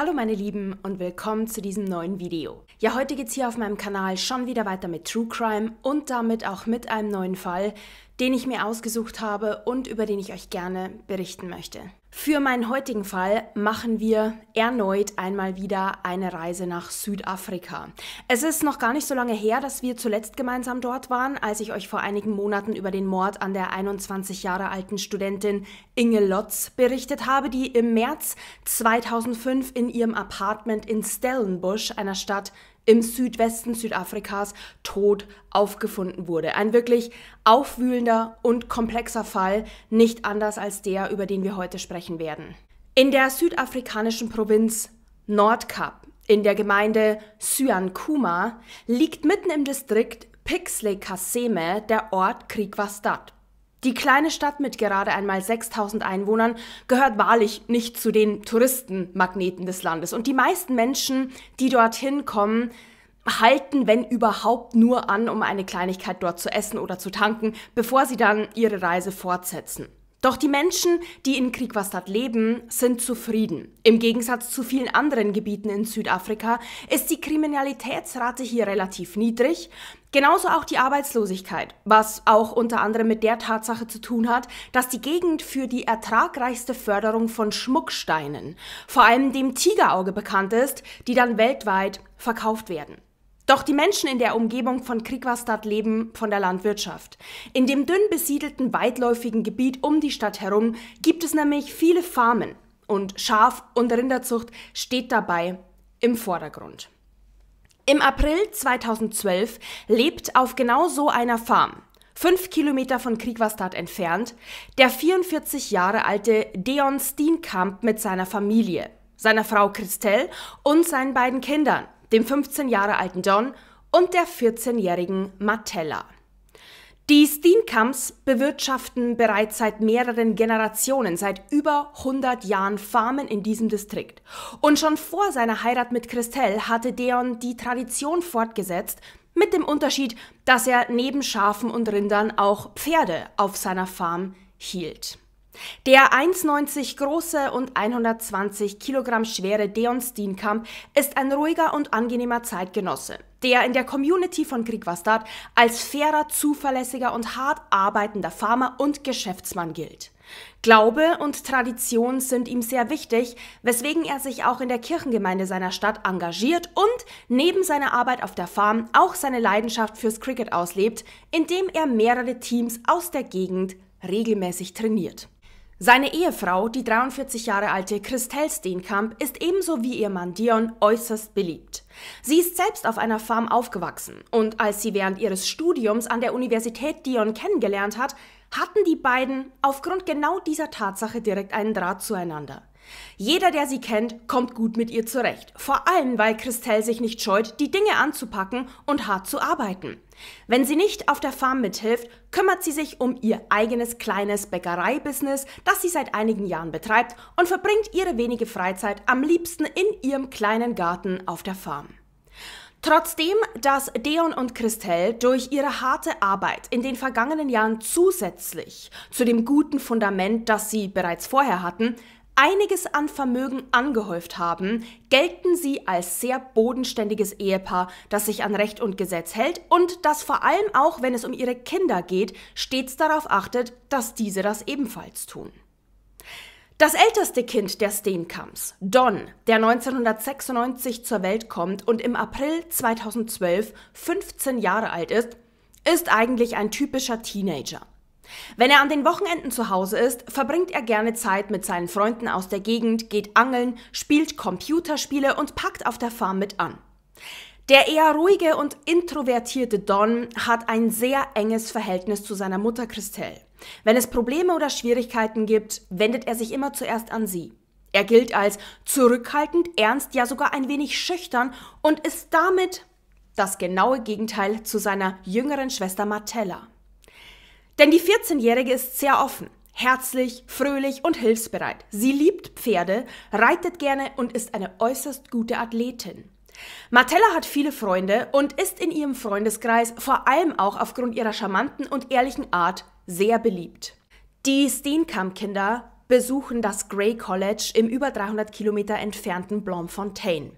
Hallo meine Lieben und willkommen zu diesem neuen Video. Ja, heute geht's hier auf meinem Kanal schon wieder weiter mit True Crime und damit auch mit einem neuen Fall, den ich mir ausgesucht habe und über den ich euch gerne berichten möchte. Für meinen heutigen Fall machen wir erneut einmal wieder eine Reise nach Südafrika. Es ist noch gar nicht so lange her, dass wir zuletzt gemeinsam dort waren, als ich euch vor einigen Monaten über den Mord an der 21 Jahre alten Studentin Inge Lotz berichtet habe, die im März 2005 in ihrem Apartment in Stellenbosch, einer Stadt im Südwesten Südafrikas tot aufgefunden wurde. Ein wirklich aufwühlender und komplexer Fall, nicht anders als der, über den wir heute sprechen werden. In der südafrikanischen Provinz Nordkap, in der Gemeinde Syankuma, liegt mitten im Distrikt Pixley Kaseme der Ort Krikwastad. Die kleine Stadt mit gerade einmal 6000 Einwohnern gehört wahrlich nicht zu den Touristenmagneten des Landes. Und die meisten Menschen, die dorthin kommen, halten, wenn überhaupt, nur an, um eine Kleinigkeit dort zu essen oder zu tanken, bevor sie dann ihre Reise fortsetzen. Doch die Menschen, die in Kriegwastat leben, sind zufrieden. Im Gegensatz zu vielen anderen Gebieten in Südafrika ist die Kriminalitätsrate hier relativ niedrig, genauso auch die Arbeitslosigkeit, was auch unter anderem mit der Tatsache zu tun hat, dass die Gegend für die ertragreichste Förderung von Schmucksteinen, vor allem dem Tigerauge bekannt ist, die dann weltweit verkauft werden. Doch die Menschen in der Umgebung von Krikvastad leben von der Landwirtschaft. In dem dünn besiedelten, weitläufigen Gebiet um die Stadt herum gibt es nämlich viele Farmen und Schaf- und Rinderzucht steht dabei im Vordergrund. Im April 2012 lebt auf genau so einer Farm, fünf Kilometer von Kriegwastat entfernt, der 44 Jahre alte Deon Steenkamp mit seiner Familie, seiner Frau Christelle und seinen beiden Kindern, dem 15 Jahre alten Don und der 14-jährigen Martella. Die Steenkamps bewirtschaften bereits seit mehreren Generationen, seit über 100 Jahren Farmen in diesem Distrikt. Und schon vor seiner Heirat mit Christelle hatte Deon die Tradition fortgesetzt, mit dem Unterschied, dass er neben Schafen und Rindern auch Pferde auf seiner Farm hielt. Der 1,90 große und 120 Kilogramm schwere Deon Steenkamp ist ein ruhiger und angenehmer Zeitgenosse, der in der Community von Krieg Vastard als fairer, zuverlässiger und hart arbeitender Farmer und Geschäftsmann gilt. Glaube und Tradition sind ihm sehr wichtig, weswegen er sich auch in der Kirchengemeinde seiner Stadt engagiert und neben seiner Arbeit auf der Farm auch seine Leidenschaft fürs Cricket auslebt, indem er mehrere Teams aus der Gegend regelmäßig trainiert. Seine Ehefrau, die 43 Jahre alte Christel Steenkamp, ist ebenso wie ihr Mann Dion äußerst beliebt. Sie ist selbst auf einer Farm aufgewachsen und als sie während ihres Studiums an der Universität Dion kennengelernt hat, hatten die beiden aufgrund genau dieser Tatsache direkt einen Draht zueinander. Jeder, der sie kennt, kommt gut mit ihr zurecht. Vor allem, weil Christelle sich nicht scheut, die Dinge anzupacken und hart zu arbeiten. Wenn sie nicht auf der Farm mithilft, kümmert sie sich um ihr eigenes kleines Bäckereibusiness, das sie seit einigen Jahren betreibt und verbringt ihre wenige Freizeit am liebsten in ihrem kleinen Garten auf der Farm. Trotzdem, dass Deon und Christelle durch ihre harte Arbeit in den vergangenen Jahren zusätzlich zu dem guten Fundament, das sie bereits vorher hatten, einiges an Vermögen angehäuft haben, gelten sie als sehr bodenständiges Ehepaar, das sich an Recht und Gesetz hält und das vor allem auch, wenn es um ihre Kinder geht, stets darauf achtet, dass diese das ebenfalls tun. Das älteste Kind der Steenkamps, Don, der 1996 zur Welt kommt und im April 2012 15 Jahre alt ist, ist eigentlich ein typischer Teenager. Wenn er an den Wochenenden zu Hause ist, verbringt er gerne Zeit mit seinen Freunden aus der Gegend, geht angeln, spielt Computerspiele und packt auf der Farm mit an. Der eher ruhige und introvertierte Don hat ein sehr enges Verhältnis zu seiner Mutter Christelle. Wenn es Probleme oder Schwierigkeiten gibt, wendet er sich immer zuerst an sie. Er gilt als zurückhaltend, ernst, ja sogar ein wenig schüchtern und ist damit das genaue Gegenteil zu seiner jüngeren Schwester Martella. Denn die 14-Jährige ist sehr offen, herzlich, fröhlich und hilfsbereit. Sie liebt Pferde, reitet gerne und ist eine äußerst gute Athletin. Martella hat viele Freunde und ist in ihrem Freundeskreis vor allem auch aufgrund ihrer charmanten und ehrlichen Art sehr beliebt. Die Steenkamp-Kinder besuchen das Grey College im über 300 Kilometer entfernten Bloemfontein.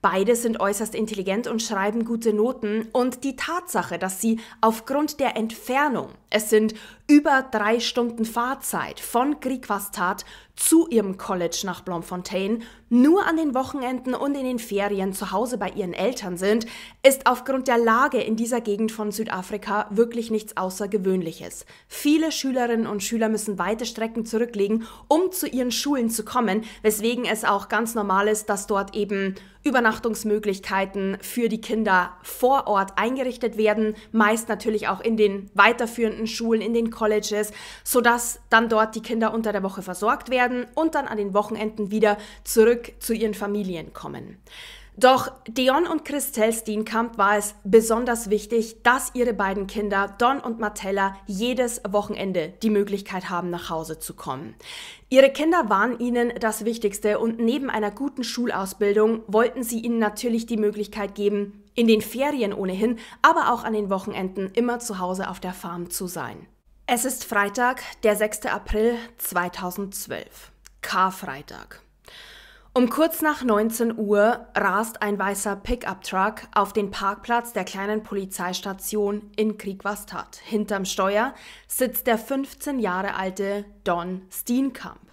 Beide sind äußerst intelligent und schreiben gute Noten und die Tatsache, dass sie aufgrund der Entfernung, es sind über drei Stunden Fahrzeit von Griquastat zu ihrem College nach Blomfontein nur an den Wochenenden und in den Ferien zu Hause bei ihren Eltern sind, ist aufgrund der Lage in dieser Gegend von Südafrika wirklich nichts Außergewöhnliches. Viele Schülerinnen und Schüler müssen weite Strecken zurücklegen, um zu ihren Schulen zu kommen, weswegen es auch ganz normal ist, dass dort eben Übernachtungsmöglichkeiten für die Kinder vor Ort eingerichtet werden, meist natürlich auch in den weiterführenden Schulen, in den Colleges, sodass dann dort die Kinder unter der Woche versorgt werden werden und dann an den Wochenenden wieder zurück zu ihren Familien kommen. Doch Dion und Christel Steenkamp war es besonders wichtig, dass ihre beiden Kinder Don und Martella jedes Wochenende die Möglichkeit haben, nach Hause zu kommen. Ihre Kinder waren ihnen das Wichtigste und neben einer guten Schulausbildung wollten sie ihnen natürlich die Möglichkeit geben, in den Ferien ohnehin, aber auch an den Wochenenden immer zu Hause auf der Farm zu sein. Es ist Freitag, der 6. April 2012, Karfreitag. Um kurz nach 19 Uhr rast ein weißer Pickup-Truck auf den Parkplatz der kleinen Polizeistation in Kriegwastat. Hinterm Steuer sitzt der 15 Jahre alte Don Steenkamp.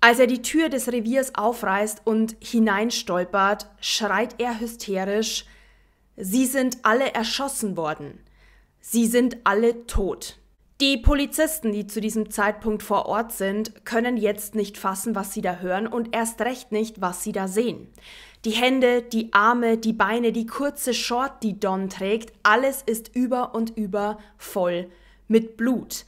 Als er die Tür des Reviers aufreißt und hineinstolpert, schreit er hysterisch: Sie sind alle erschossen worden. Sie sind alle tot. Die Polizisten, die zu diesem Zeitpunkt vor Ort sind, können jetzt nicht fassen, was sie da hören und erst recht nicht, was sie da sehen. Die Hände, die Arme, die Beine, die kurze Short, die Don trägt, alles ist über und über voll mit Blut.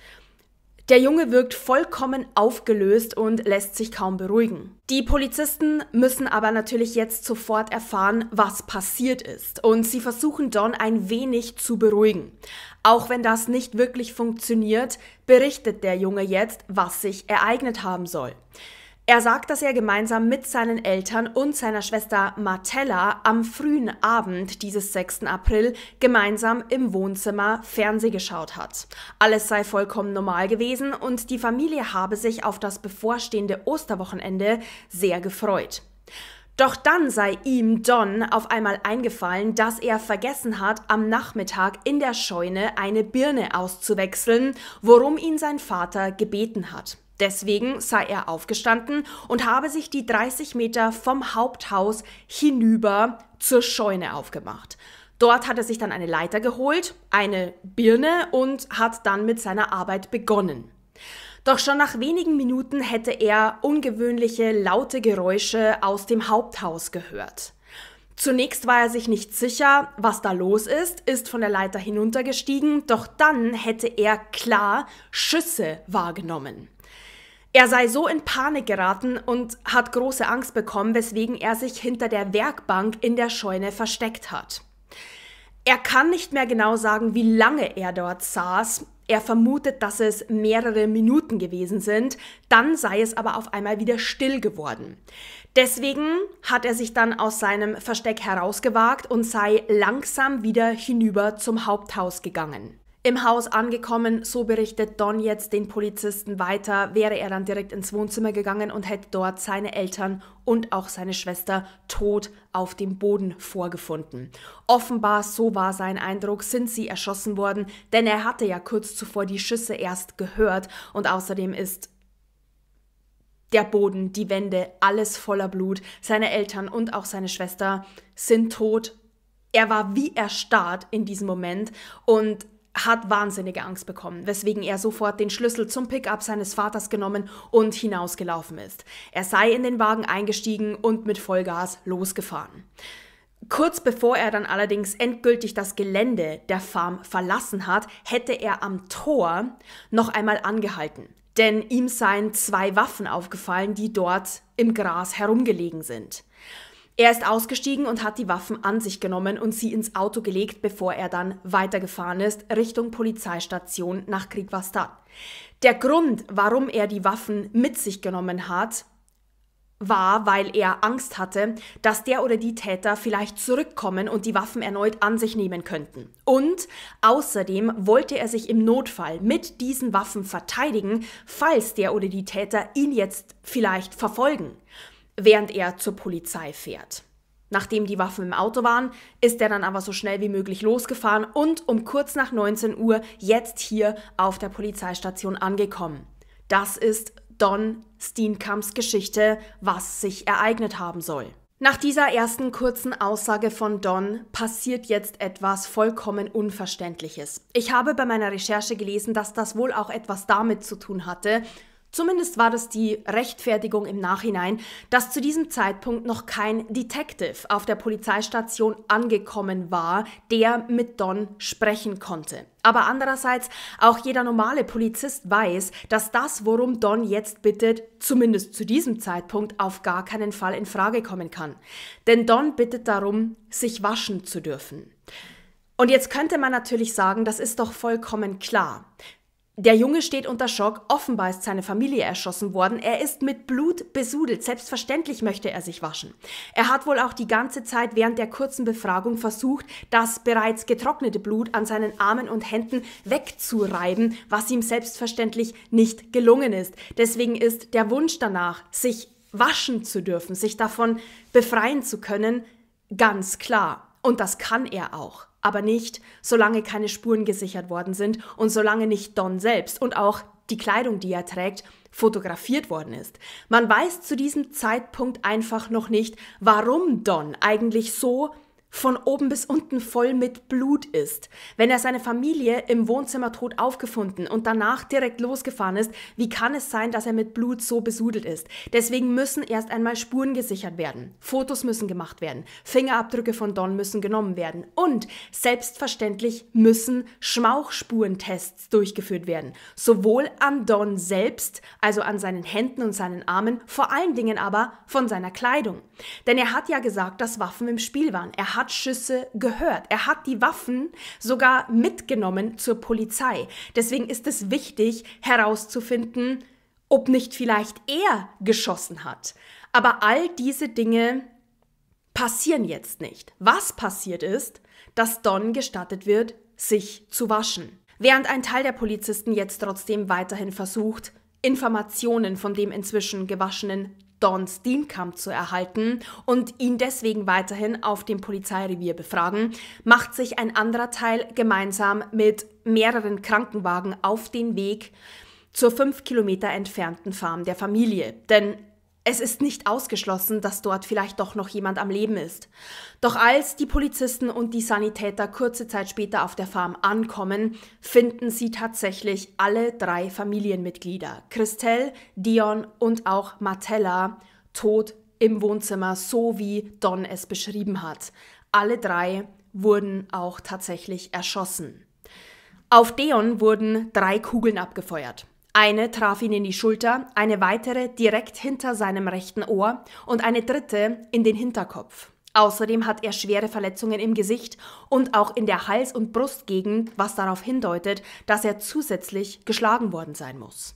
Der Junge wirkt vollkommen aufgelöst und lässt sich kaum beruhigen. Die Polizisten müssen aber natürlich jetzt sofort erfahren, was passiert ist, und sie versuchen Don ein wenig zu beruhigen. Auch wenn das nicht wirklich funktioniert, berichtet der Junge jetzt, was sich ereignet haben soll. Er sagt, dass er gemeinsam mit seinen Eltern und seiner Schwester Martella am frühen Abend dieses 6. April gemeinsam im Wohnzimmer Fernseh geschaut hat. Alles sei vollkommen normal gewesen und die Familie habe sich auf das bevorstehende Osterwochenende sehr gefreut. Doch dann sei ihm Don auf einmal eingefallen, dass er vergessen hat, am Nachmittag in der Scheune eine Birne auszuwechseln, worum ihn sein Vater gebeten hat. Deswegen sei er aufgestanden und habe sich die 30 Meter vom Haupthaus hinüber zur Scheune aufgemacht. Dort hat er sich dann eine Leiter geholt, eine Birne und hat dann mit seiner Arbeit begonnen. Doch schon nach wenigen Minuten hätte er ungewöhnliche laute Geräusche aus dem Haupthaus gehört. Zunächst war er sich nicht sicher, was da los ist, ist von der Leiter hinuntergestiegen, doch dann hätte er klar Schüsse wahrgenommen. Er sei so in Panik geraten und hat große Angst bekommen, weswegen er sich hinter der Werkbank in der Scheune versteckt hat. Er kann nicht mehr genau sagen, wie lange er dort saß, er vermutet, dass es mehrere Minuten gewesen sind, dann sei es aber auf einmal wieder still geworden. Deswegen hat er sich dann aus seinem Versteck herausgewagt und sei langsam wieder hinüber zum Haupthaus gegangen. Im Haus angekommen, so berichtet Don jetzt den Polizisten weiter, wäre er dann direkt ins Wohnzimmer gegangen und hätte dort seine Eltern und auch seine Schwester tot auf dem Boden vorgefunden. Offenbar, so war sein Eindruck, sind sie erschossen worden, denn er hatte ja kurz zuvor die Schüsse erst gehört und außerdem ist der Boden, die Wände, alles voller Blut. Seine Eltern und auch seine Schwester sind tot. Er war wie erstarrt in diesem Moment und hat wahnsinnige Angst bekommen, weswegen er sofort den Schlüssel zum Pickup seines Vaters genommen und hinausgelaufen ist. Er sei in den Wagen eingestiegen und mit Vollgas losgefahren. Kurz bevor er dann allerdings endgültig das Gelände der Farm verlassen hat, hätte er am Tor noch einmal angehalten. Denn ihm seien zwei Waffen aufgefallen, die dort im Gras herumgelegen sind. Er ist ausgestiegen und hat die Waffen an sich genommen und sie ins Auto gelegt, bevor er dann weitergefahren ist, Richtung Polizeistation nach Kriegwastat. Der Grund, warum er die Waffen mit sich genommen hat, war, weil er Angst hatte, dass der oder die Täter vielleicht zurückkommen und die Waffen erneut an sich nehmen könnten. Und außerdem wollte er sich im Notfall mit diesen Waffen verteidigen, falls der oder die Täter ihn jetzt vielleicht verfolgen während er zur Polizei fährt. Nachdem die Waffen im Auto waren, ist er dann aber so schnell wie möglich losgefahren und um kurz nach 19 Uhr jetzt hier auf der Polizeistation angekommen. Das ist Don Steenkamps Geschichte, was sich ereignet haben soll. Nach dieser ersten kurzen Aussage von Don passiert jetzt etwas vollkommen Unverständliches. Ich habe bei meiner Recherche gelesen, dass das wohl auch etwas damit zu tun hatte, Zumindest war das die Rechtfertigung im Nachhinein, dass zu diesem Zeitpunkt noch kein Detective auf der Polizeistation angekommen war, der mit Don sprechen konnte. Aber andererseits, auch jeder normale Polizist weiß, dass das, worum Don jetzt bittet, zumindest zu diesem Zeitpunkt auf gar keinen Fall in Frage kommen kann. Denn Don bittet darum, sich waschen zu dürfen. Und jetzt könnte man natürlich sagen, das ist doch vollkommen klar. Der Junge steht unter Schock, offenbar ist seine Familie erschossen worden, er ist mit Blut besudelt, selbstverständlich möchte er sich waschen. Er hat wohl auch die ganze Zeit während der kurzen Befragung versucht, das bereits getrocknete Blut an seinen Armen und Händen wegzureiben, was ihm selbstverständlich nicht gelungen ist. Deswegen ist der Wunsch danach, sich waschen zu dürfen, sich davon befreien zu können, ganz klar. Und das kann er auch aber nicht, solange keine Spuren gesichert worden sind und solange nicht Don selbst und auch die Kleidung, die er trägt, fotografiert worden ist. Man weiß zu diesem Zeitpunkt einfach noch nicht, warum Don eigentlich so von oben bis unten voll mit Blut ist. Wenn er seine Familie im Wohnzimmer tot aufgefunden und danach direkt losgefahren ist, wie kann es sein, dass er mit Blut so besudelt ist? Deswegen müssen erst einmal Spuren gesichert werden. Fotos müssen gemacht werden. Fingerabdrücke von Don müssen genommen werden. Und selbstverständlich müssen Schmauchspurentests durchgeführt werden. Sowohl an Don selbst, also an seinen Händen und seinen Armen, vor allen Dingen aber von seiner Kleidung. Denn er hat ja gesagt, dass Waffen im Spiel waren. Er hat Startschüsse gehört. Er hat die Waffen sogar mitgenommen zur Polizei. Deswegen ist es wichtig herauszufinden, ob nicht vielleicht er geschossen hat. Aber all diese Dinge passieren jetzt nicht. Was passiert ist, dass Don gestattet wird, sich zu waschen. Während ein Teil der Polizisten jetzt trotzdem weiterhin versucht, Informationen von dem inzwischen gewaschenen Don Steenkamp zu erhalten und ihn deswegen weiterhin auf dem Polizeirevier befragen, macht sich ein anderer Teil gemeinsam mit mehreren Krankenwagen auf den Weg zur fünf Kilometer entfernten Farm der Familie. Denn es ist nicht ausgeschlossen, dass dort vielleicht doch noch jemand am Leben ist. Doch als die Polizisten und die Sanitäter kurze Zeit später auf der Farm ankommen, finden sie tatsächlich alle drei Familienmitglieder, Christelle, Dion und auch Martella, tot im Wohnzimmer, so wie Don es beschrieben hat. Alle drei wurden auch tatsächlich erschossen. Auf Dion wurden drei Kugeln abgefeuert. Eine traf ihn in die Schulter, eine weitere direkt hinter seinem rechten Ohr und eine dritte in den Hinterkopf. Außerdem hat er schwere Verletzungen im Gesicht und auch in der Hals- und Brustgegend, was darauf hindeutet, dass er zusätzlich geschlagen worden sein muss.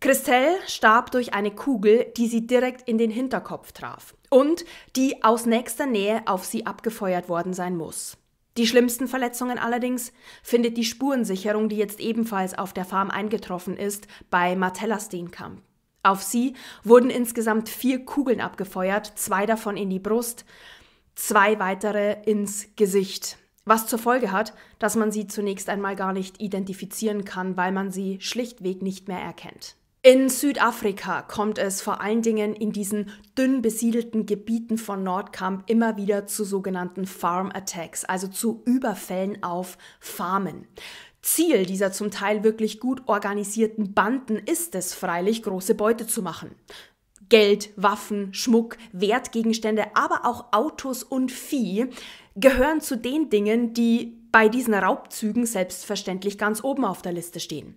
Christelle starb durch eine Kugel, die sie direkt in den Hinterkopf traf und die aus nächster Nähe auf sie abgefeuert worden sein muss. Die schlimmsten Verletzungen allerdings findet die Spurensicherung, die jetzt ebenfalls auf der Farm eingetroffen ist, bei Martella Steenkamp. Auf sie wurden insgesamt vier Kugeln abgefeuert, zwei davon in die Brust, zwei weitere ins Gesicht. Was zur Folge hat, dass man sie zunächst einmal gar nicht identifizieren kann, weil man sie schlichtweg nicht mehr erkennt. In Südafrika kommt es vor allen Dingen in diesen dünn besiedelten Gebieten von Nordkamp immer wieder zu sogenannten Farm Attacks, also zu Überfällen auf Farmen. Ziel dieser zum Teil wirklich gut organisierten Banden ist es freilich, große Beute zu machen. Geld, Waffen, Schmuck, Wertgegenstände, aber auch Autos und Vieh gehören zu den Dingen, die bei diesen Raubzügen selbstverständlich ganz oben auf der Liste stehen.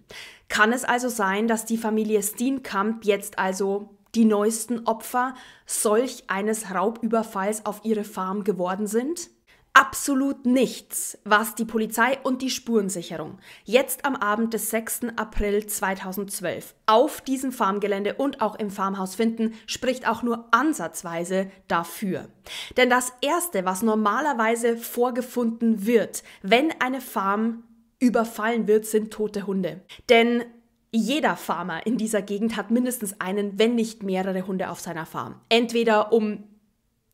Kann es also sein, dass die Familie Steenkamp jetzt also die neuesten Opfer solch eines Raubüberfalls auf ihre Farm geworden sind? absolut nichts, was die Polizei und die Spurensicherung jetzt am Abend des 6. April 2012 auf diesem Farmgelände und auch im Farmhaus finden, spricht auch nur ansatzweise dafür. Denn das Erste, was normalerweise vorgefunden wird, wenn eine Farm überfallen wird, sind tote Hunde. Denn jeder Farmer in dieser Gegend hat mindestens einen, wenn nicht mehrere Hunde auf seiner Farm. Entweder um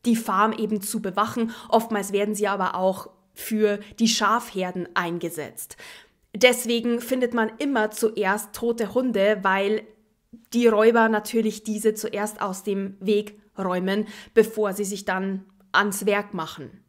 die Farm eben zu bewachen. Oftmals werden sie aber auch für die Schafherden eingesetzt. Deswegen findet man immer zuerst tote Hunde, weil die Räuber natürlich diese zuerst aus dem Weg räumen, bevor sie sich dann ans Werk machen.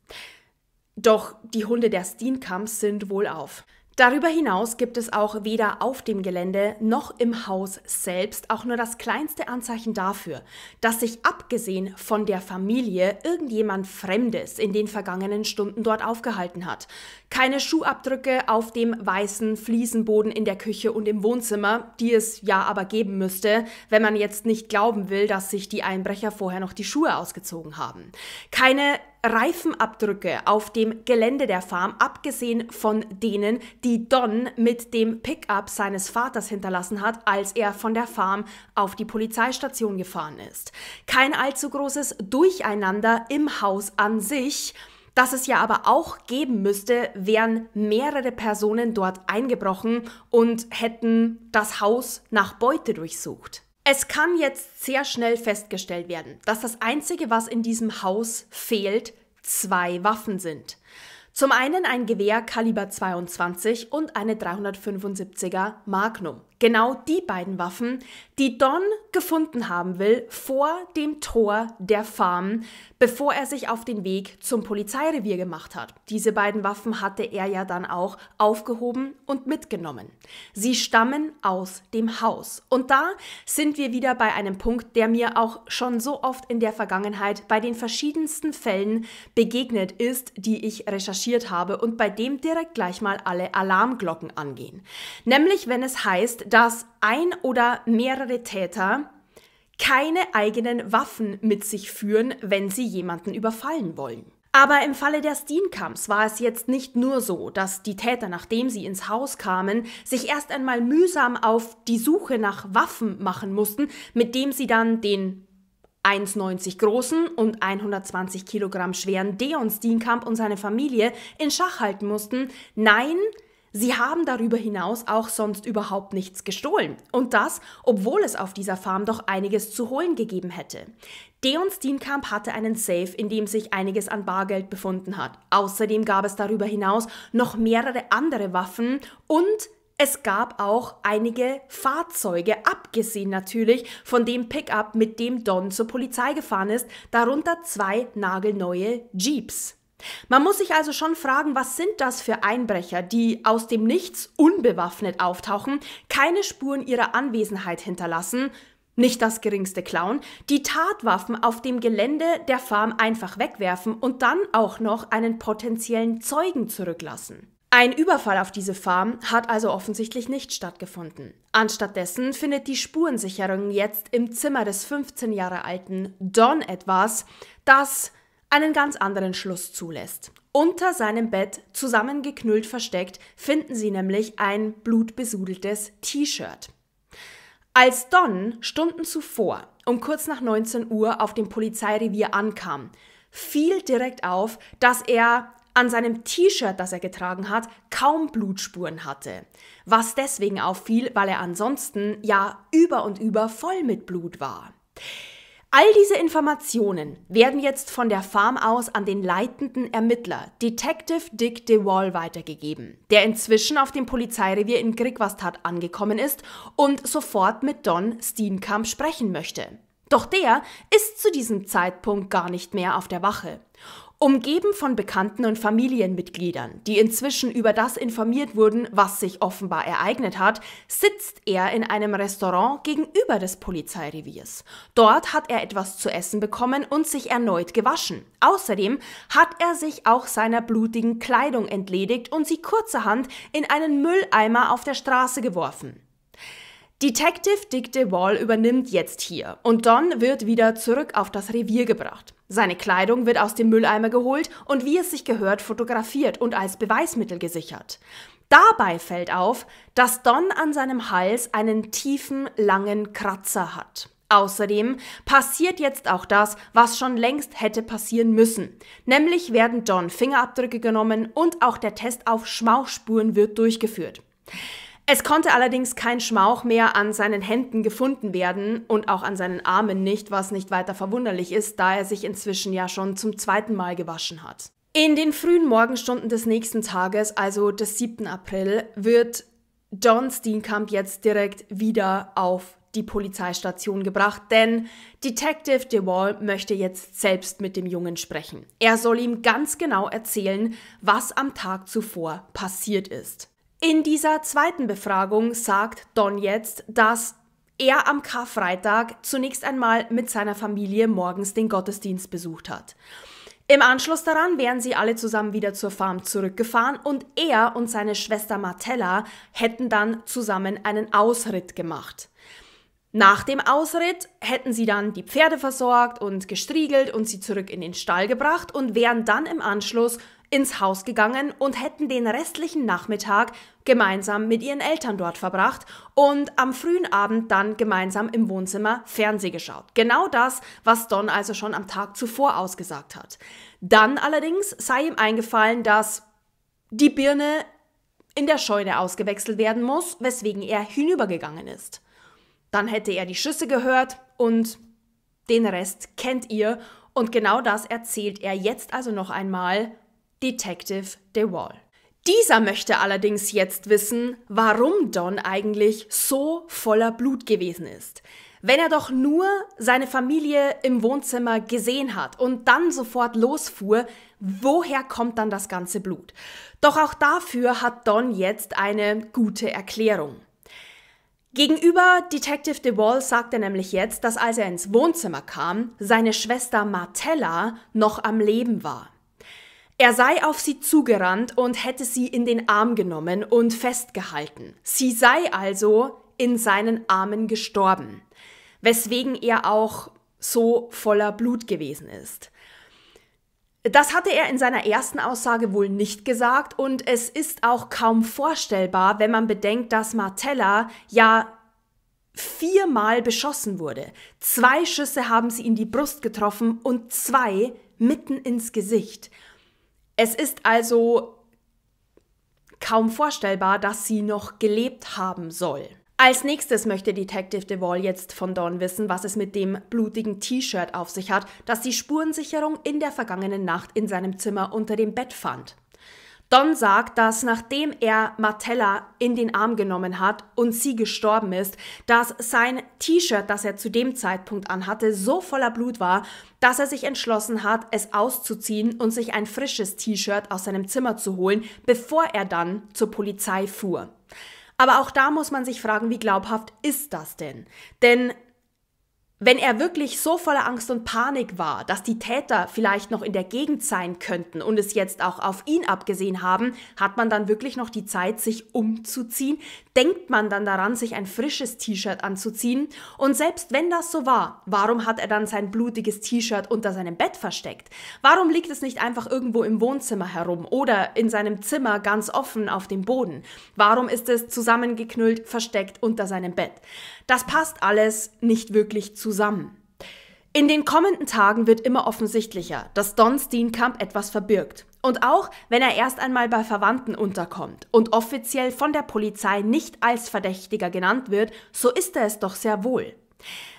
Doch die Hunde der Steenkamps sind wohlauf. Darüber hinaus gibt es auch weder auf dem Gelände noch im Haus selbst auch nur das kleinste Anzeichen dafür, dass sich abgesehen von der Familie irgendjemand Fremdes in den vergangenen Stunden dort aufgehalten hat. Keine Schuhabdrücke auf dem weißen Fliesenboden in der Küche und im Wohnzimmer, die es ja aber geben müsste, wenn man jetzt nicht glauben will, dass sich die Einbrecher vorher noch die Schuhe ausgezogen haben. Keine Reifenabdrücke auf dem Gelände der Farm, abgesehen von denen, die Don mit dem Pickup seines Vaters hinterlassen hat, als er von der Farm auf die Polizeistation gefahren ist. Kein allzu großes Durcheinander im Haus an sich. Das es ja aber auch geben müsste, wären mehrere Personen dort eingebrochen und hätten das Haus nach Beute durchsucht. Es kann jetzt sehr schnell festgestellt werden, dass das Einzige, was in diesem Haus fehlt, zwei Waffen sind. Zum einen ein Gewehr Kaliber 22 und eine 375er Magnum. Genau die beiden Waffen, die Don gefunden haben will vor dem Tor der Farm, bevor er sich auf den Weg zum Polizeirevier gemacht hat. Diese beiden Waffen hatte er ja dann auch aufgehoben und mitgenommen. Sie stammen aus dem Haus. Und da sind wir wieder bei einem Punkt, der mir auch schon so oft in der Vergangenheit bei den verschiedensten Fällen begegnet ist, die ich recherchiert habe und bei dem direkt gleich mal alle Alarmglocken angehen. Nämlich wenn es heißt, dass ein oder mehrere Täter keine eigenen Waffen mit sich führen, wenn sie jemanden überfallen wollen. Aber im Falle der Steenkamps war es jetzt nicht nur so, dass die Täter, nachdem sie ins Haus kamen, sich erst einmal mühsam auf die Suche nach Waffen machen mussten, mit dem sie dann den 1,90 großen und 120 Kilogramm schweren Deon Steenkamp und seine Familie in Schach halten mussten. Nein, Sie haben darüber hinaus auch sonst überhaupt nichts gestohlen. Und das, obwohl es auf dieser Farm doch einiges zu holen gegeben hätte. Deon Steenkamp hatte einen Safe, in dem sich einiges an Bargeld befunden hat. Außerdem gab es darüber hinaus noch mehrere andere Waffen und es gab auch einige Fahrzeuge, abgesehen natürlich von dem Pickup, mit dem Don zur Polizei gefahren ist, darunter zwei nagelneue Jeeps. Man muss sich also schon fragen, was sind das für Einbrecher, die aus dem Nichts unbewaffnet auftauchen, keine Spuren ihrer Anwesenheit hinterlassen, nicht das geringste klauen, die Tatwaffen auf dem Gelände der Farm einfach wegwerfen und dann auch noch einen potenziellen Zeugen zurücklassen. Ein Überfall auf diese Farm hat also offensichtlich nicht stattgefunden. Anstattdessen findet die Spurensicherung jetzt im Zimmer des 15 Jahre alten Don etwas, das einen ganz anderen Schluss zulässt. Unter seinem Bett, zusammengeknüllt versteckt, finden sie nämlich ein blutbesudeltes T-Shirt. Als Don Stunden zuvor um kurz nach 19 Uhr auf dem Polizeirevier ankam, fiel direkt auf, dass er an seinem T-Shirt, das er getragen hat, kaum Blutspuren hatte. Was deswegen auffiel, weil er ansonsten ja über und über voll mit Blut war. All diese Informationen werden jetzt von der Farm aus an den leitenden Ermittler, Detective Dick DeWall, weitergegeben, der inzwischen auf dem Polizeirevier in Grigwastat angekommen ist und sofort mit Don Steenkamp sprechen möchte. Doch der ist zu diesem Zeitpunkt gar nicht mehr auf der Wache. Umgeben von Bekannten und Familienmitgliedern, die inzwischen über das informiert wurden, was sich offenbar ereignet hat, sitzt er in einem Restaurant gegenüber des Polizeireviers. Dort hat er etwas zu essen bekommen und sich erneut gewaschen. Außerdem hat er sich auch seiner blutigen Kleidung entledigt und sie kurzerhand in einen Mülleimer auf der Straße geworfen. Detective Dick DeWall übernimmt jetzt hier und Don wird wieder zurück auf das Revier gebracht. Seine Kleidung wird aus dem Mülleimer geholt und wie es sich gehört fotografiert und als Beweismittel gesichert. Dabei fällt auf, dass Don an seinem Hals einen tiefen, langen Kratzer hat. Außerdem passiert jetzt auch das, was schon längst hätte passieren müssen. Nämlich werden Don Fingerabdrücke genommen und auch der Test auf Schmauchspuren wird durchgeführt. Es konnte allerdings kein Schmauch mehr an seinen Händen gefunden werden und auch an seinen Armen nicht, was nicht weiter verwunderlich ist, da er sich inzwischen ja schon zum zweiten Mal gewaschen hat. In den frühen Morgenstunden des nächsten Tages, also des 7. April, wird John Steenkamp jetzt direkt wieder auf die Polizeistation gebracht, denn Detective DeWall möchte jetzt selbst mit dem Jungen sprechen. Er soll ihm ganz genau erzählen, was am Tag zuvor passiert ist. In dieser zweiten Befragung sagt Don jetzt, dass er am Karfreitag zunächst einmal mit seiner Familie morgens den Gottesdienst besucht hat. Im Anschluss daran wären sie alle zusammen wieder zur Farm zurückgefahren und er und seine Schwester Martella hätten dann zusammen einen Ausritt gemacht. Nach dem Ausritt hätten sie dann die Pferde versorgt und gestriegelt und sie zurück in den Stall gebracht und wären dann im Anschluss ins Haus gegangen und hätten den restlichen Nachmittag gemeinsam mit ihren Eltern dort verbracht und am frühen Abend dann gemeinsam im Wohnzimmer Fernseh geschaut. Genau das, was Don also schon am Tag zuvor ausgesagt hat. Dann allerdings sei ihm eingefallen, dass die Birne in der Scheune ausgewechselt werden muss, weswegen er hinübergegangen ist. Dann hätte er die Schüsse gehört und den Rest kennt ihr. Und genau das erzählt er jetzt also noch einmal Detective DeWall. Dieser möchte allerdings jetzt wissen, warum Don eigentlich so voller Blut gewesen ist. Wenn er doch nur seine Familie im Wohnzimmer gesehen hat und dann sofort losfuhr, woher kommt dann das ganze Blut? Doch auch dafür hat Don jetzt eine gute Erklärung. Gegenüber Detective DeWall sagt er nämlich jetzt, dass als er ins Wohnzimmer kam, seine Schwester Martella noch am Leben war. Er sei auf sie zugerannt und hätte sie in den Arm genommen und festgehalten. Sie sei also in seinen Armen gestorben, weswegen er auch so voller Blut gewesen ist. Das hatte er in seiner ersten Aussage wohl nicht gesagt und es ist auch kaum vorstellbar, wenn man bedenkt, dass Martella ja viermal beschossen wurde. Zwei Schüsse haben sie in die Brust getroffen und zwei mitten ins Gesicht. Es ist also kaum vorstellbar, dass sie noch gelebt haben soll. Als nächstes möchte Detective DeWall jetzt von Dawn wissen, was es mit dem blutigen T-Shirt auf sich hat, das die Spurensicherung in der vergangenen Nacht in seinem Zimmer unter dem Bett fand. Don sagt, dass nachdem er Martella in den Arm genommen hat und sie gestorben ist, dass sein T-Shirt, das er zu dem Zeitpunkt anhatte, so voller Blut war, dass er sich entschlossen hat, es auszuziehen und sich ein frisches T-Shirt aus seinem Zimmer zu holen, bevor er dann zur Polizei fuhr. Aber auch da muss man sich fragen, wie glaubhaft ist das denn? Denn wenn er wirklich so voller Angst und Panik war, dass die Täter vielleicht noch in der Gegend sein könnten und es jetzt auch auf ihn abgesehen haben, hat man dann wirklich noch die Zeit, sich umzuziehen? Denkt man dann daran, sich ein frisches T-Shirt anzuziehen? Und selbst wenn das so war, warum hat er dann sein blutiges T-Shirt unter seinem Bett versteckt? Warum liegt es nicht einfach irgendwo im Wohnzimmer herum oder in seinem Zimmer ganz offen auf dem Boden? Warum ist es zusammengeknüllt, versteckt unter seinem Bett? Das passt alles nicht wirklich zusammen zusammen. In den kommenden Tagen wird immer offensichtlicher, dass Don Steenkamp etwas verbirgt. Und auch wenn er erst einmal bei Verwandten unterkommt und offiziell von der Polizei nicht als Verdächtiger genannt wird, so ist er es doch sehr wohl.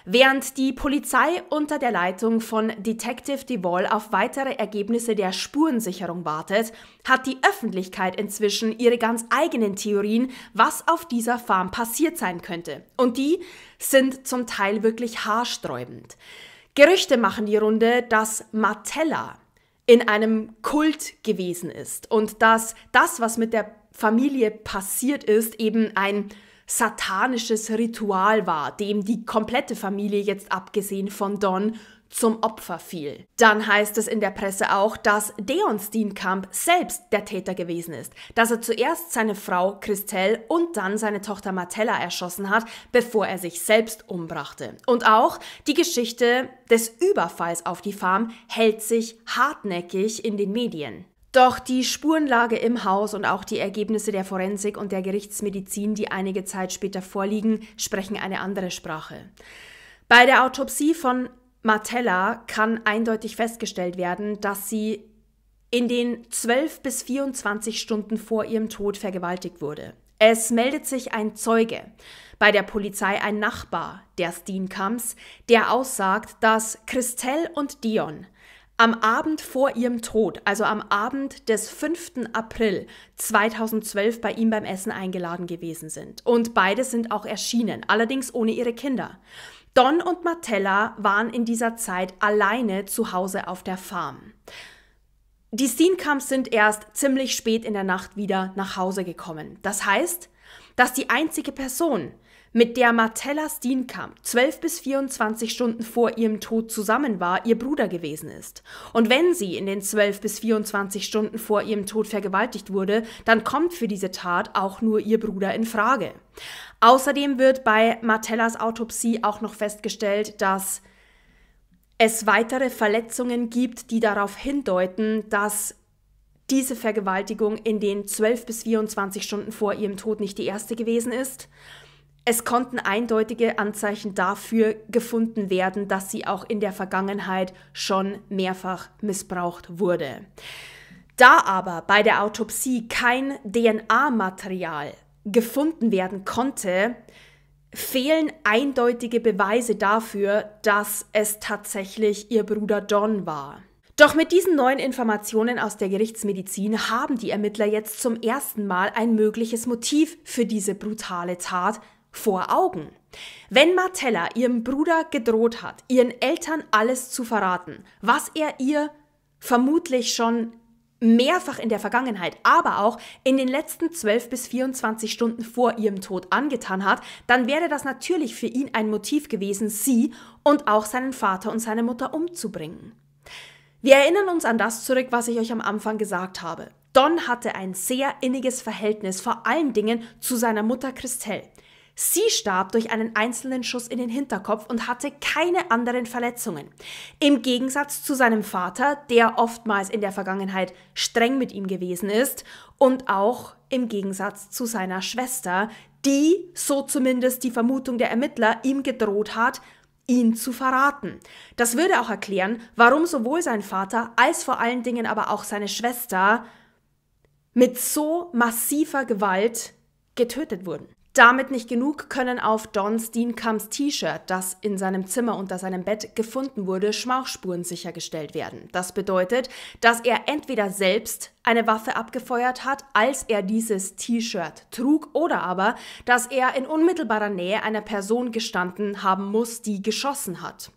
Während die Polizei unter der Leitung von Detective DeWall auf weitere Ergebnisse der Spurensicherung wartet, hat die Öffentlichkeit inzwischen ihre ganz eigenen Theorien, was auf dieser Farm passiert sein könnte. Und die sind zum Teil wirklich haarsträubend. Gerüchte machen die Runde, dass Martella in einem Kult gewesen ist und dass das, was mit der Familie passiert ist, eben ein satanisches Ritual war, dem die komplette Familie jetzt abgesehen von Don zum Opfer fiel. Dann heißt es in der Presse auch, dass Deon Steenkamp selbst der Täter gewesen ist, dass er zuerst seine Frau Christelle und dann seine Tochter Martella erschossen hat, bevor er sich selbst umbrachte. Und auch die Geschichte des Überfalls auf die Farm hält sich hartnäckig in den Medien. Doch die Spurenlage im Haus und auch die Ergebnisse der Forensik und der Gerichtsmedizin, die einige Zeit später vorliegen, sprechen eine andere Sprache. Bei der Autopsie von Martella kann eindeutig festgestellt werden, dass sie in den 12 bis 24 Stunden vor ihrem Tod vergewaltigt wurde. Es meldet sich ein Zeuge, bei der Polizei ein Nachbar der Steenkamps, der aussagt, dass Christelle und Dion am Abend vor ihrem Tod, also am Abend des 5. April 2012 bei ihm beim Essen eingeladen gewesen sind. Und beide sind auch erschienen, allerdings ohne ihre Kinder. Don und Martella waren in dieser Zeit alleine zu Hause auf der Farm. Die Steenkamps sind erst ziemlich spät in der Nacht wieder nach Hause gekommen. Das heißt, dass die einzige Person, mit der Marcella Steenkamp 12 bis 24 Stunden vor ihrem Tod zusammen war, ihr Bruder gewesen ist. Und wenn sie in den 12 bis 24 Stunden vor ihrem Tod vergewaltigt wurde, dann kommt für diese Tat auch nur ihr Bruder in Frage. Außerdem wird bei Martellas Autopsie auch noch festgestellt, dass es weitere Verletzungen gibt, die darauf hindeuten, dass diese Vergewaltigung in den 12 bis 24 Stunden vor ihrem Tod nicht die erste gewesen ist es konnten eindeutige Anzeichen dafür gefunden werden, dass sie auch in der Vergangenheit schon mehrfach missbraucht wurde. Da aber bei der Autopsie kein DNA-Material gefunden werden konnte, fehlen eindeutige Beweise dafür, dass es tatsächlich ihr Bruder Don war. Doch mit diesen neuen Informationen aus der Gerichtsmedizin haben die Ermittler jetzt zum ersten Mal ein mögliches Motiv für diese brutale Tat vor Augen. Wenn Martella ihrem Bruder gedroht hat, ihren Eltern alles zu verraten, was er ihr vermutlich schon mehrfach in der Vergangenheit, aber auch in den letzten 12 bis 24 Stunden vor ihrem Tod angetan hat, dann wäre das natürlich für ihn ein Motiv gewesen, sie und auch seinen Vater und seine Mutter umzubringen. Wir erinnern uns an das zurück, was ich euch am Anfang gesagt habe. Don hatte ein sehr inniges Verhältnis, vor allen Dingen zu seiner Mutter Christelle. Sie starb durch einen einzelnen Schuss in den Hinterkopf und hatte keine anderen Verletzungen. Im Gegensatz zu seinem Vater, der oftmals in der Vergangenheit streng mit ihm gewesen ist, und auch im Gegensatz zu seiner Schwester, die, so zumindest die Vermutung der Ermittler, ihm gedroht hat, ihn zu verraten. Das würde auch erklären, warum sowohl sein Vater als vor allen Dingen aber auch seine Schwester mit so massiver Gewalt getötet wurden. Damit nicht genug können auf Don Steenkamps T-Shirt, das in seinem Zimmer unter seinem Bett gefunden wurde, Schmauchspuren sichergestellt werden. Das bedeutet, dass er entweder selbst eine Waffe abgefeuert hat, als er dieses T-Shirt trug, oder aber, dass er in unmittelbarer Nähe einer Person gestanden haben muss, die geschossen hat.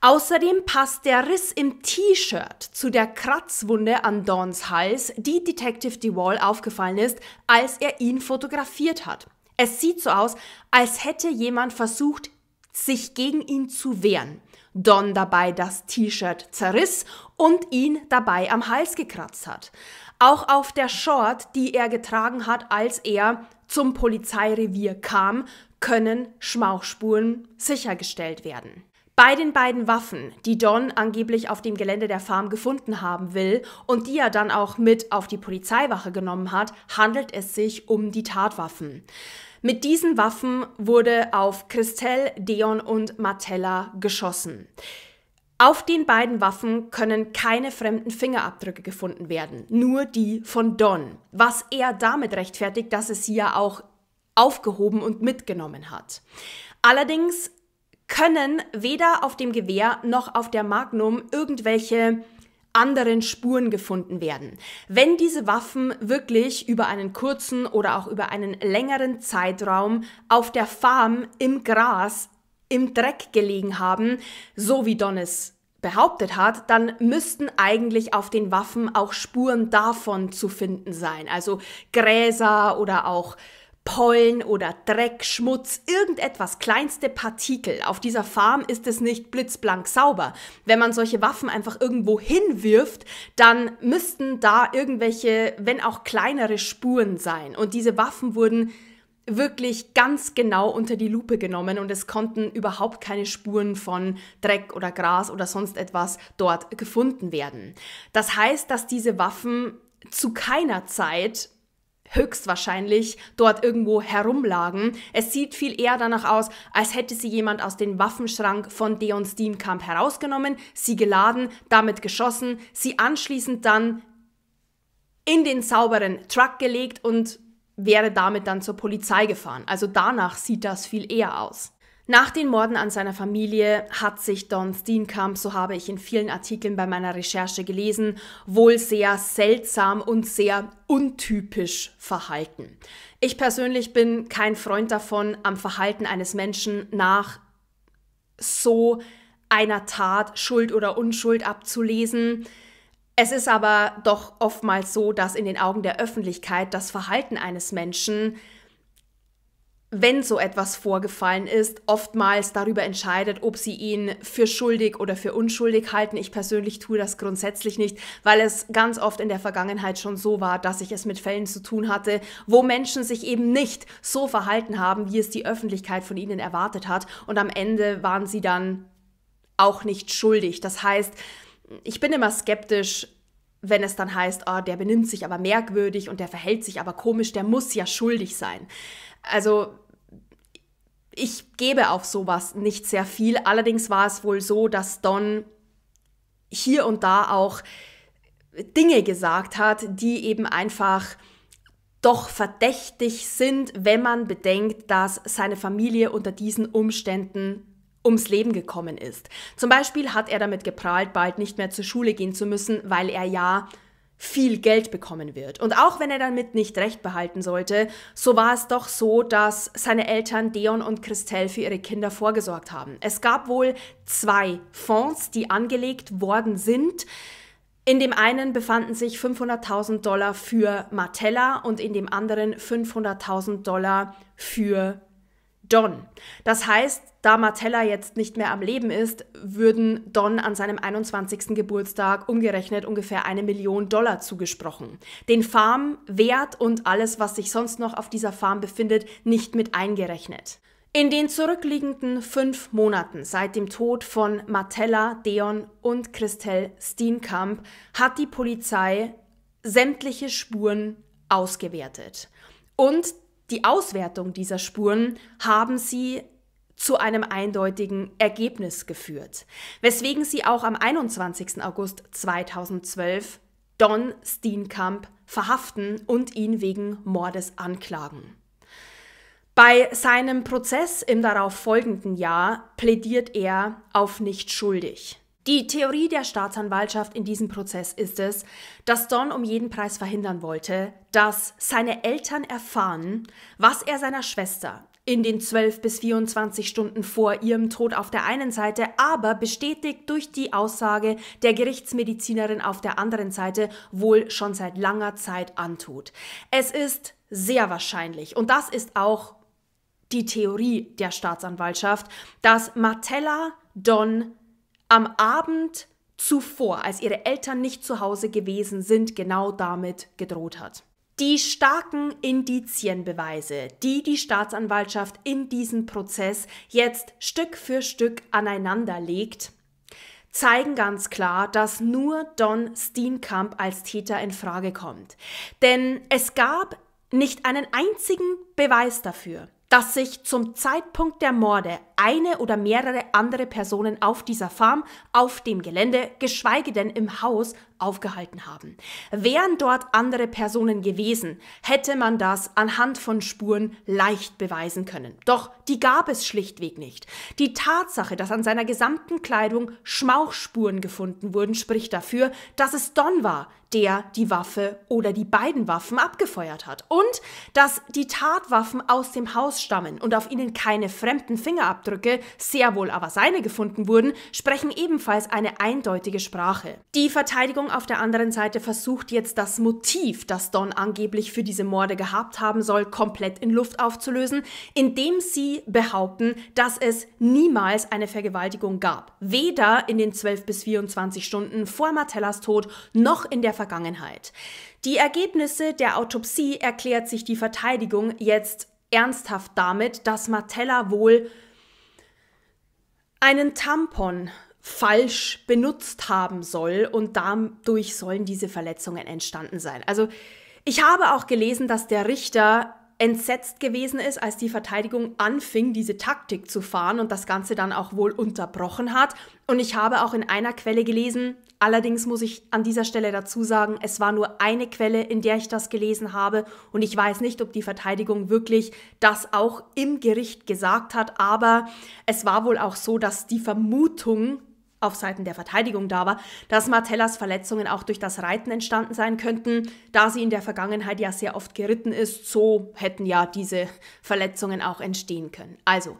Außerdem passt der Riss im T-Shirt zu der Kratzwunde an Dons Hals, die Detective DeWall aufgefallen ist, als er ihn fotografiert hat. Es sieht so aus, als hätte jemand versucht, sich gegen ihn zu wehren. Don dabei das T-Shirt zerriss und ihn dabei am Hals gekratzt hat. Auch auf der Short, die er getragen hat, als er zum Polizeirevier kam, können Schmauchspuren sichergestellt werden. Bei den beiden Waffen, die Don angeblich auf dem Gelände der Farm gefunden haben will und die er dann auch mit auf die Polizeiwache genommen hat, handelt es sich um die Tatwaffen. Mit diesen Waffen wurde auf Christelle, Deon und Martella geschossen. Auf den beiden Waffen können keine fremden Fingerabdrücke gefunden werden, nur die von Don, was er damit rechtfertigt, dass es sie ja auch aufgehoben und mitgenommen hat. Allerdings können weder auf dem Gewehr noch auf der Magnum irgendwelche anderen Spuren gefunden werden. Wenn diese Waffen wirklich über einen kurzen oder auch über einen längeren Zeitraum auf der Farm im Gras im Dreck gelegen haben, so wie Donis behauptet hat, dann müssten eigentlich auf den Waffen auch Spuren davon zu finden sein. Also Gräser oder auch Pollen oder Dreck, Schmutz, irgendetwas, kleinste Partikel. Auf dieser Farm ist es nicht blitzblank sauber. Wenn man solche Waffen einfach irgendwo hinwirft, dann müssten da irgendwelche, wenn auch kleinere Spuren sein. Und diese Waffen wurden wirklich ganz genau unter die Lupe genommen und es konnten überhaupt keine Spuren von Dreck oder Gras oder sonst etwas dort gefunden werden. Das heißt, dass diese Waffen zu keiner Zeit höchstwahrscheinlich dort irgendwo herumlagen. Es sieht viel eher danach aus, als hätte sie jemand aus dem Waffenschrank von Deon Steenkamp herausgenommen, sie geladen, damit geschossen, sie anschließend dann in den sauberen Truck gelegt und wäre damit dann zur Polizei gefahren. Also danach sieht das viel eher aus. Nach den Morden an seiner Familie hat sich Don Steenkamp, so habe ich in vielen Artikeln bei meiner Recherche gelesen, wohl sehr seltsam und sehr untypisch verhalten. Ich persönlich bin kein Freund davon, am Verhalten eines Menschen nach so einer Tat Schuld oder Unschuld abzulesen. Es ist aber doch oftmals so, dass in den Augen der Öffentlichkeit das Verhalten eines Menschen wenn so etwas vorgefallen ist, oftmals darüber entscheidet, ob sie ihn für schuldig oder für unschuldig halten. Ich persönlich tue das grundsätzlich nicht, weil es ganz oft in der Vergangenheit schon so war, dass ich es mit Fällen zu tun hatte, wo Menschen sich eben nicht so verhalten haben, wie es die Öffentlichkeit von ihnen erwartet hat. Und am Ende waren sie dann auch nicht schuldig. Das heißt, ich bin immer skeptisch, wenn es dann heißt, oh, der benimmt sich aber merkwürdig und der verhält sich aber komisch, der muss ja schuldig sein also ich gebe auf sowas nicht sehr viel. Allerdings war es wohl so, dass Don hier und da auch Dinge gesagt hat, die eben einfach doch verdächtig sind, wenn man bedenkt, dass seine Familie unter diesen Umständen ums Leben gekommen ist. Zum Beispiel hat er damit geprahlt, bald nicht mehr zur Schule gehen zu müssen, weil er ja viel Geld bekommen wird. Und auch wenn er damit nicht recht behalten sollte, so war es doch so, dass seine Eltern Deon und Christelle für ihre Kinder vorgesorgt haben. Es gab wohl zwei Fonds, die angelegt worden sind. In dem einen befanden sich 500.000 Dollar für Martella und in dem anderen 500.000 Dollar für Don. Das heißt, da Martella jetzt nicht mehr am Leben ist, würden Don an seinem 21. Geburtstag umgerechnet ungefähr eine Million Dollar zugesprochen. Den Farm, Wert und alles, was sich sonst noch auf dieser Farm befindet, nicht mit eingerechnet. In den zurückliegenden fünf Monaten seit dem Tod von Martella, Deon und Christelle Steenkamp hat die Polizei sämtliche Spuren ausgewertet. Und die Auswertung dieser Spuren haben sie zu einem eindeutigen Ergebnis geführt, weswegen sie auch am 21. August 2012 Don Steenkamp verhaften und ihn wegen Mordes anklagen. Bei seinem Prozess im darauf folgenden Jahr plädiert er auf nicht schuldig. Die Theorie der Staatsanwaltschaft in diesem Prozess ist es, dass Don um jeden Preis verhindern wollte, dass seine Eltern erfahren, was er seiner Schwester in den 12 bis 24 Stunden vor ihrem Tod auf der einen Seite, aber bestätigt durch die Aussage der Gerichtsmedizinerin auf der anderen Seite wohl schon seit langer Zeit antut. Es ist sehr wahrscheinlich und das ist auch die Theorie der Staatsanwaltschaft, dass Martella Don am Abend zuvor, als ihre Eltern nicht zu Hause gewesen sind, genau damit gedroht hat. Die starken Indizienbeweise, die die Staatsanwaltschaft in diesem Prozess jetzt Stück für Stück aneinander legt, zeigen ganz klar, dass nur Don Steenkamp als Täter in Frage kommt. Denn es gab nicht einen einzigen Beweis dafür, dass sich zum Zeitpunkt der Morde eine oder mehrere andere Personen auf dieser Farm, auf dem Gelände, geschweige denn im Haus, aufgehalten haben. Wären dort andere Personen gewesen, hätte man das anhand von Spuren leicht beweisen können. Doch die gab es schlichtweg nicht. Die Tatsache, dass an seiner gesamten Kleidung Schmauchspuren gefunden wurden, spricht dafür, dass es Don war, der die Waffe oder die beiden Waffen abgefeuert hat und dass die Tatwaffen aus dem Haus stammen und auf ihnen keine fremden Fingerabdrücke, sehr wohl aber seine gefunden wurden, sprechen ebenfalls eine eindeutige Sprache. Die Verteidigung auf der anderen Seite versucht jetzt das Motiv, das Don angeblich für diese Morde gehabt haben soll, komplett in Luft aufzulösen, indem sie behaupten, dass es niemals eine Vergewaltigung gab. Weder in den 12 bis 24 Stunden vor Martellas Tod noch in der Vergangenheit. Die Ergebnisse der Autopsie erklärt sich die Verteidigung jetzt ernsthaft damit, dass Martella wohl einen Tampon falsch benutzt haben soll und dadurch sollen diese Verletzungen entstanden sein. Also ich habe auch gelesen, dass der Richter entsetzt gewesen ist, als die Verteidigung anfing, diese Taktik zu fahren und das Ganze dann auch wohl unterbrochen hat. Und ich habe auch in einer Quelle gelesen, Allerdings muss ich an dieser Stelle dazu sagen, es war nur eine Quelle, in der ich das gelesen habe und ich weiß nicht, ob die Verteidigung wirklich das auch im Gericht gesagt hat, aber es war wohl auch so, dass die Vermutung auf Seiten der Verteidigung da war, dass Martellas Verletzungen auch durch das Reiten entstanden sein könnten, da sie in der Vergangenheit ja sehr oft geritten ist, so hätten ja diese Verletzungen auch entstehen können. Also,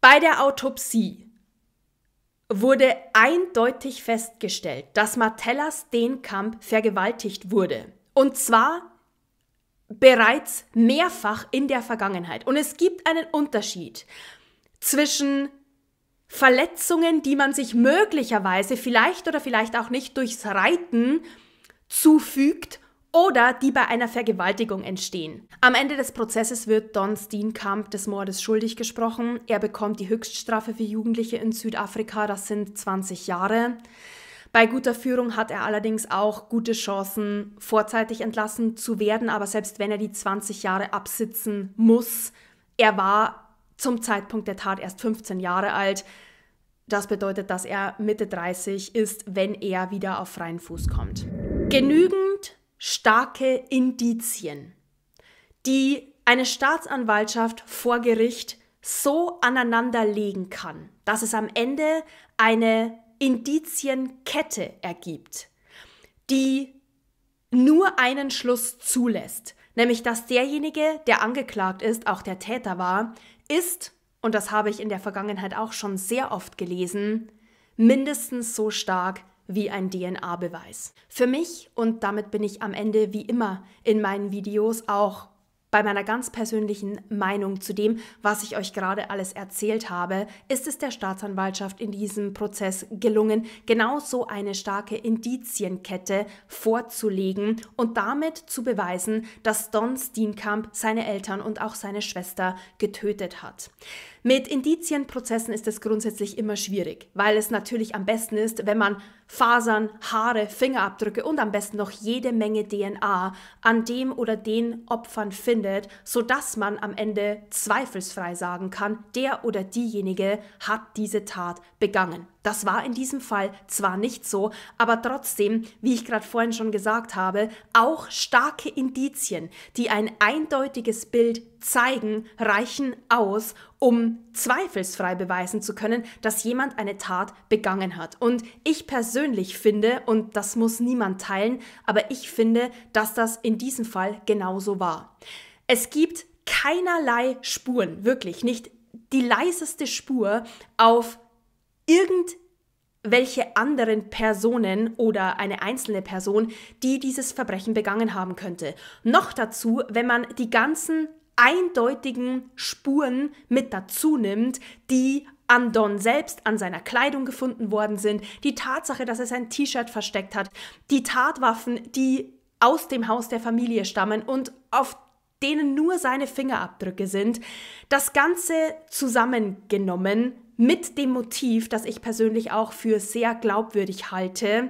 bei der Autopsie wurde eindeutig festgestellt, dass Martella Steenkamp vergewaltigt wurde. Und zwar bereits mehrfach in der Vergangenheit. Und es gibt einen Unterschied zwischen Verletzungen, die man sich möglicherweise vielleicht oder vielleicht auch nicht durchs Reiten zufügt oder die bei einer Vergewaltigung entstehen. Am Ende des Prozesses wird Don Steenkamp des Mordes schuldig gesprochen. Er bekommt die Höchststrafe für Jugendliche in Südafrika, das sind 20 Jahre. Bei guter Führung hat er allerdings auch gute Chancen, vorzeitig entlassen zu werden, aber selbst wenn er die 20 Jahre absitzen muss, er war zum Zeitpunkt der Tat erst 15 Jahre alt. Das bedeutet, dass er Mitte 30 ist, wenn er wieder auf freien Fuß kommt. Genügend starke Indizien, die eine Staatsanwaltschaft vor Gericht so aneinanderlegen kann, dass es am Ende eine Indizienkette ergibt, die nur einen Schluss zulässt, nämlich dass derjenige, der angeklagt ist, auch der Täter war, ist, und das habe ich in der Vergangenheit auch schon sehr oft gelesen, mindestens so stark wie ein DNA-Beweis. Für mich, und damit bin ich am Ende wie immer in meinen Videos auch bei meiner ganz persönlichen Meinung zu dem, was ich euch gerade alles erzählt habe, ist es der Staatsanwaltschaft in diesem Prozess gelungen, genau so eine starke Indizienkette vorzulegen und damit zu beweisen, dass Don Steenkamp seine Eltern und auch seine Schwester getötet hat. Mit Indizienprozessen ist es grundsätzlich immer schwierig, weil es natürlich am besten ist, wenn man Fasern, Haare, Fingerabdrücke und am besten noch jede Menge DNA an dem oder den Opfern findet, sodass man am Ende zweifelsfrei sagen kann, der oder diejenige hat diese Tat begangen. Das war in diesem Fall zwar nicht so, aber trotzdem, wie ich gerade vorhin schon gesagt habe, auch starke Indizien, die ein eindeutiges Bild zeigen, reichen aus, um zweifelsfrei beweisen zu können, dass jemand eine Tat begangen hat. Und ich persönlich finde, und das muss niemand teilen, aber ich finde, dass das in diesem Fall genauso war. Es gibt keinerlei Spuren, wirklich nicht die leiseste Spur auf irgendwelche anderen Personen oder eine einzelne Person, die dieses Verbrechen begangen haben könnte. Noch dazu, wenn man die ganzen eindeutigen Spuren mit dazu nimmt, die an Don selbst, an seiner Kleidung gefunden worden sind, die Tatsache, dass er sein T-Shirt versteckt hat, die Tatwaffen, die aus dem Haus der Familie stammen und auf denen nur seine Fingerabdrücke sind, das Ganze zusammengenommen mit dem Motiv, das ich persönlich auch für sehr glaubwürdig halte,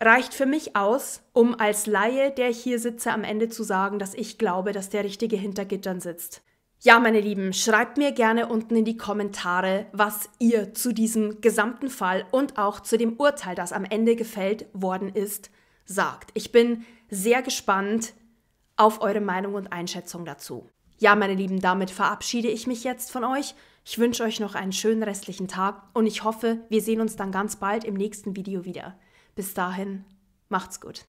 reicht für mich aus, um als Laie, der ich hier sitze, am Ende zu sagen, dass ich glaube, dass der Richtige hinter Gittern sitzt. Ja, meine Lieben, schreibt mir gerne unten in die Kommentare, was ihr zu diesem gesamten Fall und auch zu dem Urteil, das am Ende gefällt worden ist, sagt. Ich bin sehr gespannt auf eure Meinung und Einschätzung dazu. Ja, meine Lieben, damit verabschiede ich mich jetzt von euch ich wünsche euch noch einen schönen restlichen Tag und ich hoffe, wir sehen uns dann ganz bald im nächsten Video wieder. Bis dahin, macht's gut.